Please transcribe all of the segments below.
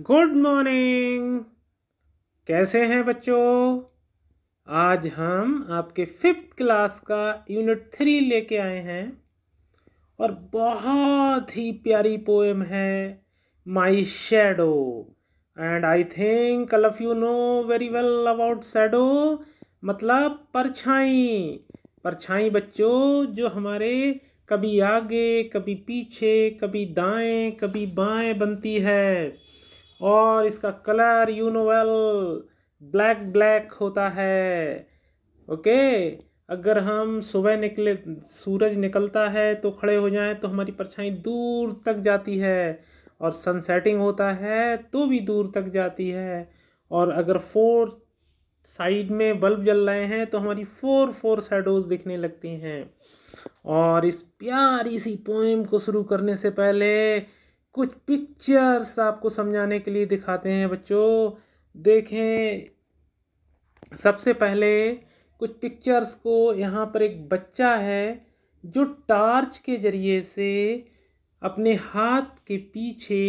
Good morning कैसे हैं बच्चों आज हम आपके फिफ्थ क्लास का यूनिट थ्री लेके आए हैं और बहुत ही प्यारी पोएम है my shadow and I think all of you know very well about shadow मतलब परछाई परछाई बच्चों जो हमारे कभी आगे कभी पीछे कभी दाएं कभी बाएं बनती है और इसका कलर यूनोवेल ब्लैक ब्लैक होता है ओके अगर हम सुबह निकले सूरज निकलता है तो खड़े हो जाएं तो हमारी परछाई दूर तक जाती है और सनसेटिंग होता है तो भी दूर तक जाती है और अगर फोर साइड में बल्ब जल रहे हैं तो हमारी फोर फोर शेडोज़ दिखने लगती हैं और इस प्यारी सी पोइम को शुरू करने से पहले कुछ पिक्चर्स आपको समझाने के लिए दिखाते हैं बच्चों देखें सबसे पहले कुछ पिक्चर्स को यहाँ पर एक बच्चा है जो टार्च के ज़रिए से अपने हाथ के पीछे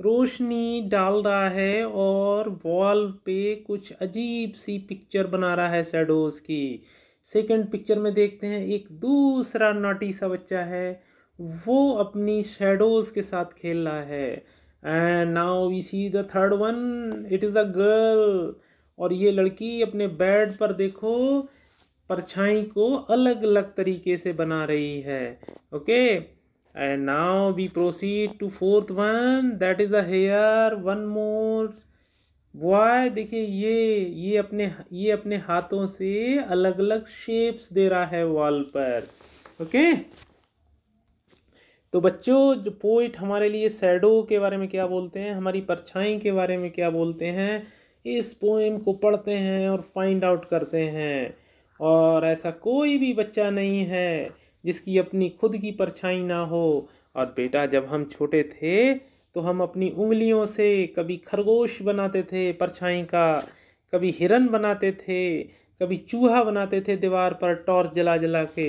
रोशनी डाल रहा है और वॉल पे कुछ अजीब सी पिक्चर बना रहा है शेडोज़ की सेकंड पिक्चर में देखते हैं एक दूसरा नाटी सा बच्चा है वो अपनी शेडोज़ के साथ खेल रहा है and now we see the third one it is a girl और ये लड़की अपने बेड पर देखो परछाई को अलग अलग तरीके से बना रही है okay and now we proceed to fourth one that is a hair one more boy देखिए ये ये अपने ये अपने हाथों से अलग अलग शेप्स दे रहा है वॉल पर ओके okay? तो बच्चों जो पोइट हमारे लिए सैडो के बारे में क्या बोलते हैं हमारी परछाई के बारे में क्या बोलते हैं इस पोएम को पढ़ते हैं और फाइंड आउट करते हैं और ऐसा कोई भी बच्चा नहीं है जिसकी अपनी खुद की परछाई ना हो और बेटा जब हम छोटे थे तो हम अपनी उंगलियों से कभी खरगोश बनाते थे परछाई का कभी हिरन बनाते थे कभी चूहा बनाते थे दीवार पर टॉर्च जला जला के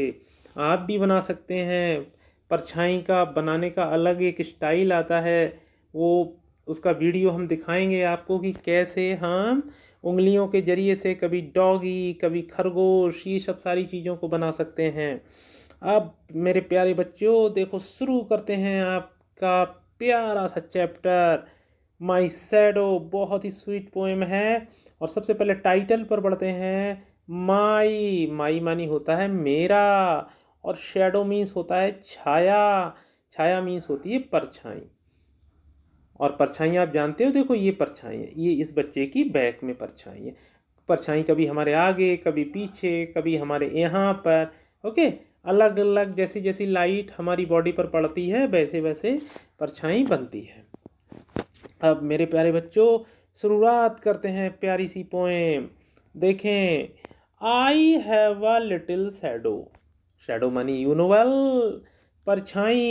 आप भी बना सकते हैं परछाई का बनाने का अलग एक स्टाइल आता है वो उसका वीडियो हम दिखाएंगे आपको कि कैसे हम उंगलियों के ज़रिए से कभी डॉगी कभी खरगोश ये सब सारी चीज़ों को बना सकते हैं अब मेरे प्यारे बच्चों देखो शुरू करते हैं आपका प्यारा सा चैप्टर माई सैडो बहुत ही स्वीट पोएम है और सबसे पहले टाइटल पर बढ़ते हैं माई माई मानी होता है मेरा और शेडो मीन्स होता है छाया छाया मीन्स होती है परछाई और परछाई आप जानते हो देखो ये परछाई है ये इस बच्चे की बैक में परछाई है परछाई कभी हमारे आगे कभी पीछे कभी हमारे यहाँ पर ओके अलग अलग जैसी जैसी लाइट हमारी बॉडी पर पड़ती है वैसे वैसे परछाई बनती है अब मेरे प्यारे बच्चों शुरुआत करते हैं प्यारी सी पोएम देखें I have a little shadow shadow money you know well परछाई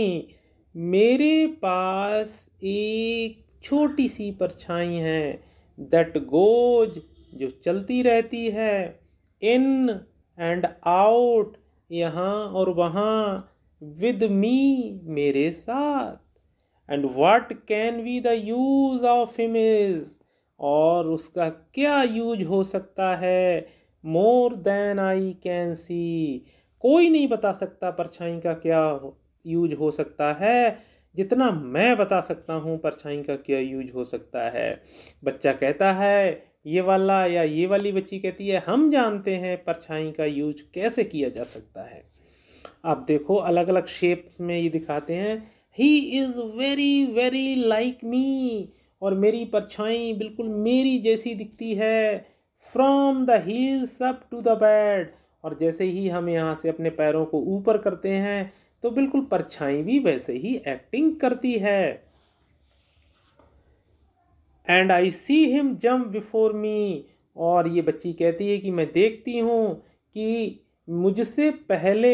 मेरे पास एक छोटी सी परछाई है दैट गोज जो चलती रहती है इन एंड आउट यहाँ और वहाँ विद मी मेरे साथ and what can be the use of image और उसका क्या यूज हो सकता है more then I can see कोई नहीं बता सकता परछाई का क्या यूज हो सकता है जितना मैं बता सकता हूँ परछाई का क्या यूज हो सकता है बच्चा कहता है ये वाला या ये वाली बच्ची कहती है हम जानते हैं परछाई का यूज कैसे किया जा सकता है आप देखो अलग अलग शेप्स में ये दिखाते हैं he is very very like me और मेरी परछाई बिल्कुल मेरी जैसी दिखती है from the heels up to the bed और जैसे ही हम यहाँ से अपने पैरों को ऊपर करते हैं तो बिल्कुल परछाई भी वैसे ही एक्टिंग करती है and I see him jump before me और ये बच्ची कहती है कि मैं देखती हूँ कि मुझसे पहले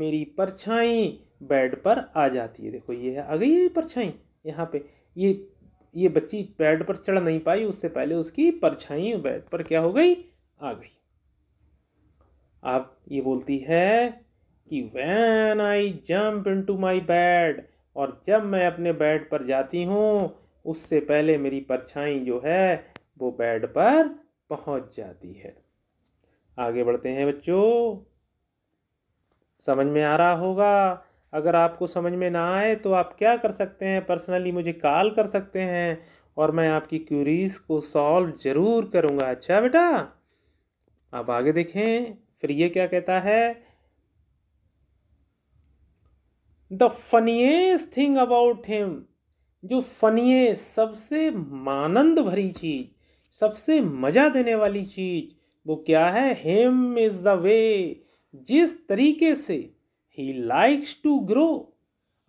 मेरी परछाई बेड पर आ जाती है देखो ये है आ गई है परछाई यहाँ पे ये ये बच्ची बेड पर चढ़ नहीं पाई उससे पहले उसकी परछाई बेड पर क्या हो गई आ गई आप ये बोलती है कि when I jump into my bed और जब मैं अपने बेड पर जाती हूँ उससे पहले मेरी परछाई जो है वो बेड पर पहुँच जाती है आगे बढ़ते हैं बच्चों समझ में आ रहा होगा अगर आपको समझ में ना आए तो आप क्या कर सकते हैं पर्सनली मुझे कॉल कर सकते हैं और मैं आपकी क्यूरीज को सॉल्व ज़रूर करूँगा अच्छा बेटा आप आगे देखें फिर ये क्या कहता है the funniest thing about him जो फनीय सबसे मानंद भरी चीज सबसे मजा देने वाली चीज वो क्या है हिम इज द वे जिस तरीके से ही लाइक्स टू ग्रो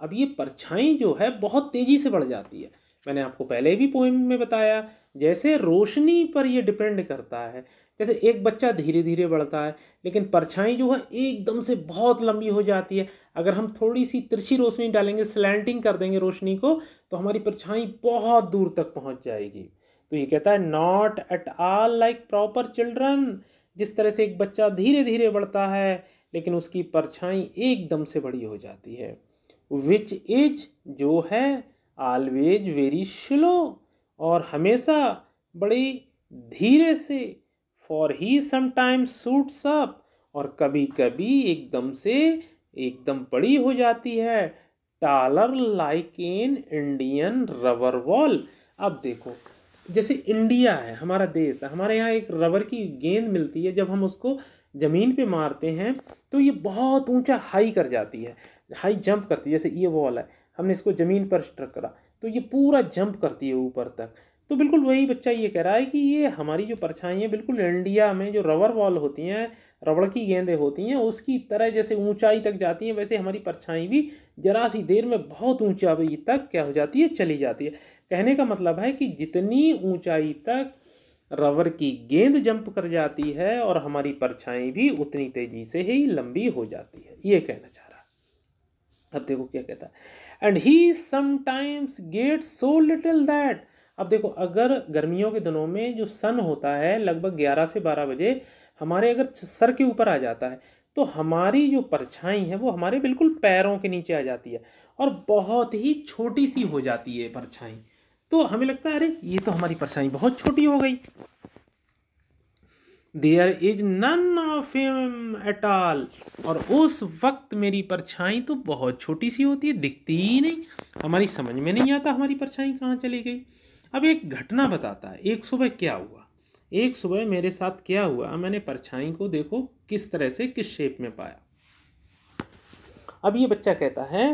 अब ये परछाई जो है बहुत तेजी से बढ़ जाती है मैंने आपको पहले भी पोइम में बताया जैसे रोशनी पर ये डिपेंड करता है जैसे एक बच्चा धीरे धीरे बढ़ता है लेकिन परछाई जो है एकदम से बहुत लंबी हो जाती है अगर हम थोड़ी सी तिरछी रोशनी डालेंगे स्लैंटिंग कर देंगे रोशनी को तो हमारी परछाई बहुत दूर तक पहुंच जाएगी तो ये कहता है not at all like proper children जिस तरह से एक बच्चा धीरे धीरे बढ़ता है लेकिन उसकी परछाई एकदम से बड़ी हो जाती है विच इज जो है ऑलवेज वेरी स्लो और हमेशा बड़ी धीरे से for he sometime shoots up और कभी कभी एकदम से एकदम बड़ी हो जाती है taller like in Indian rubber ball अब देखो जैसे इंडिया है हमारा देश है हमारे यहाँ एक रबर की गेंद मिलती है जब हम उसको ज़मीन पे मारते हैं तो ये बहुत ऊंचा हाई कर जाती है हाई जंप करती है जैसे ये वॉल है हमने इसको ज़मीन पर स्ट्रक करा तो ये पूरा जंप करती है ऊपर तक तो बिल्कुल वही बच्चा ये कह रहा है कि ये हमारी जो परछाइयाँ बिल्कुल इंडिया में जो रबर बॉल होती हैं रबड़ की गेंदें होती हैं उसकी तरह जैसे ऊंचाई तक जाती हैं वैसे हमारी परछाई भी जरा सी देर में बहुत ऊंचाई तक क्या हो जाती है चली जाती है कहने का मतलब है कि जितनी ऊंचाई तक रबर की गेंद जंप कर जाती है और हमारी परछाई भी उतनी तेज़ी से ही लंबी हो जाती है ये कहना चाह रहा अब देखो क्या कहता है and he sometimes get so little that अब देखो अगर गर्मियों के दिनों में जो सन होता है लगभग ग्यारह से बारह बजे हमारे अगर सर के ऊपर आ जाता है तो हमारी जो परछाई है वो हमारे बिल्कुल पैरों के नीचे आ जाती है और बहुत ही छोटी सी हो जाती है परछाई तो हमें लगता है अरे ये तो हमारी परछाई बहुत छोटी हो गई there is none of him at all और उस वक्त मेरी परछाई तो बहुत छोटी सी होती है दिखती ही नहीं हमारी समझ में नहीं आता हमारी परछाई कहाँ चली गई अब एक घटना बताता है एक सुबह क्या हुआ एक सुबह मेरे साथ क्या हुआ मैंने परछाई को देखो किस तरह से किस शेप में पाया अब ये बच्चा कहता है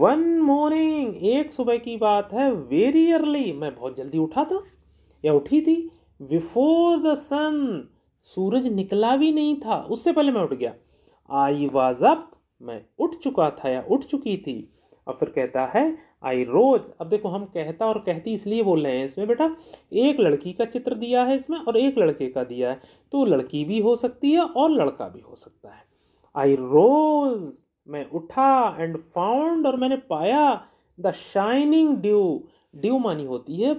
वन मॉर्निंग एक सुबह की बात है वेरी अर्ली मैं बहुत जल्दी उठा था या उठी थी बिफोर द सन सूरज निकला भी नहीं था उससे पहले मैं उठ गया आई वाज अप मैं उठ चुका था या उठ चुकी थी और फिर कहता है आई रोज अब देखो हम कहता और कहती इसलिए बोल रहे हैं इसमें बेटा एक लड़की का चित्र दिया है इसमें और एक लड़के का दिया है तो लड़की भी हो सकती है और लड़का भी हो सकता है आई रोज मैं उठा एंड फाउंड और मैंने पाया द शाइनिंग ड्यू ड्यू मानी होती है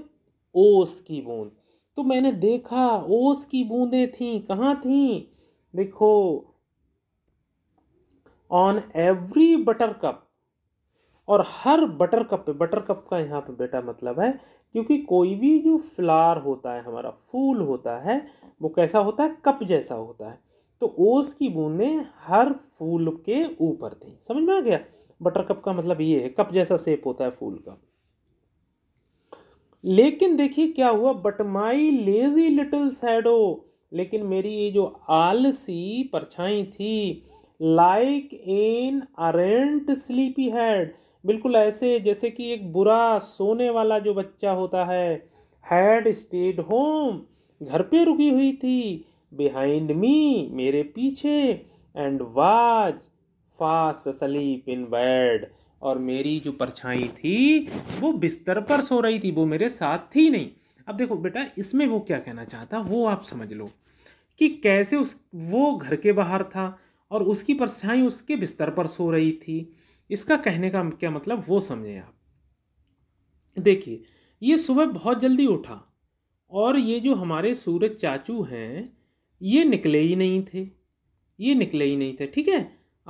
ओस की बूंद तो मैंने देखा ओस की बूंदें थीं कहाँ थीं देखो ऑन एवरी बटर कप और हर बटर कप पे बटर कप का यहाँ पे बेटा मतलब है क्योंकि कोई भी जो फ्लार होता है हमारा फूल होता है वो कैसा होता है कप जैसा होता है तो ओस की बूंदें हर फूल के ऊपर थी समझ में आ गया बटर कप का मतलब ये है कप जैसा सेप होता है फूल का लेकिन देखिए क्या हुआ but my lazy little shadow लेकिन मेरी ये जो आलसी परछाई थी like an arrant sleepy head बिल्कुल ऐसे जैसे कि एक बुरा सोने वाला जो बच्चा होता है हैड स्टेड होम घर पे रुकी हुई थी बिहाइंड मी मेरे पीछे and was fast sleep in bed और मेरी जो परछाई थी वो बिस्तर पर सो रही थी वो मेरे साथ थी नहीं अब देखो बेटा इसमें वो क्या कहना चाहता वो आप समझ लो कि कैसे उस वो घर के बाहर था और उसकी परछाई उसके बिस्तर पर सो रही थी इसका कहने का क्या मतलब वो समझें आप देखिए ये सुबह बहुत जल्दी उठा और ये जो हमारे सूरज चाचू हैं ये निकले ही नहीं थे ये निकले ही नहीं थे ठीक है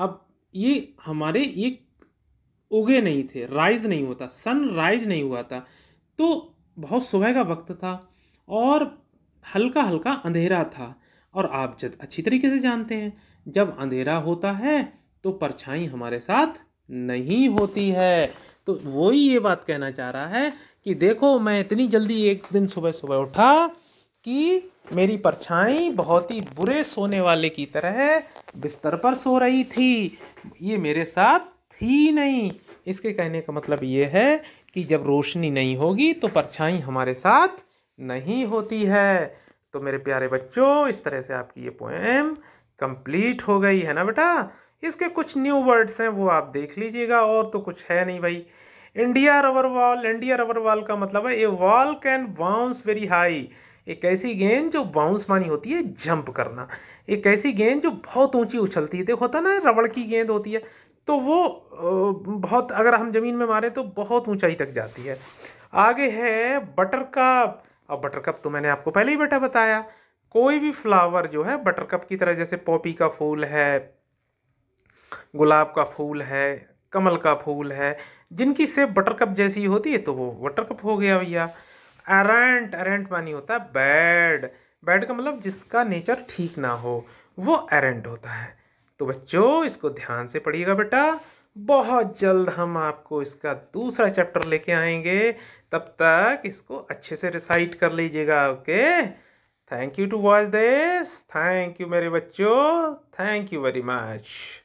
अब ये हमारे ये उगे नहीं थे राइज नहीं हुआ था सन राइज नहीं हुआ था तो बहुत सुबह का वक्त था और हल्का हल्का अंधेरा था और आप जब अच्छी तरीके से जानते हैं जब अंधेरा होता है तो परछाई हमारे साथ नहीं होती है तो वही ये बात कहना चाह रहा है कि देखो मैं इतनी जल्दी एक दिन सुबह सुबह उठा कि मेरी परछाई बहुत ही बुरे सोने वाले की तरह बिस्तर पर सो रही थी ये मेरे साथ थी नहीं इसके कहने का मतलब ये है कि जब रोशनी नहीं होगी तो परछाई हमारे साथ नहीं होती है तो मेरे प्यारे बच्चों इस तरह से आपकी ये पोएम कंप्लीट हो गई है ना बेटा इसके कुछ न्यू वर्ड्स हैं वो आप देख लीजिएगा और तो कुछ है नहीं भाई India rubber ball India rubber ball का मतलब है a ball can bounce very high एक ऐसी गेंद जो बाउंस मानी होती है जंप करना एक ऐसी गेंद जो बहुत ऊंची उछलती है देखो होता ना रबड़ की गेंद होती है तो वो बहुत अगर हम ज़मीन में मारें तो बहुत ऊंचाई तक जाती है आगे है बटर कप अब बटर कप तो मैंने आपको पहले ही बेटा बताया कोई भी फ्लावर जो है बटर कप की तरह जैसे पॉपी का फूल है गुलाब का फूल है कमल का फूल है जिनकी सेप बटर कप जैसी होती है तो वो बटर कप हो गया भैया एरेंट एरेंट मानी होता है बैड बैड का मतलब जिसका नेचर ठीक ना हो वो एरेंट होता है तो बच्चों इसको ध्यान से पढ़िएगा बेटा बहुत जल्द हम आपको इसका दूसरा चैप्टर लेके आएंगे तब तक इसको अच्छे से रिसाइट कर लीजिएगा okay thank you to watch this thank you मेरे बच्चों थैंक यू वेरी मच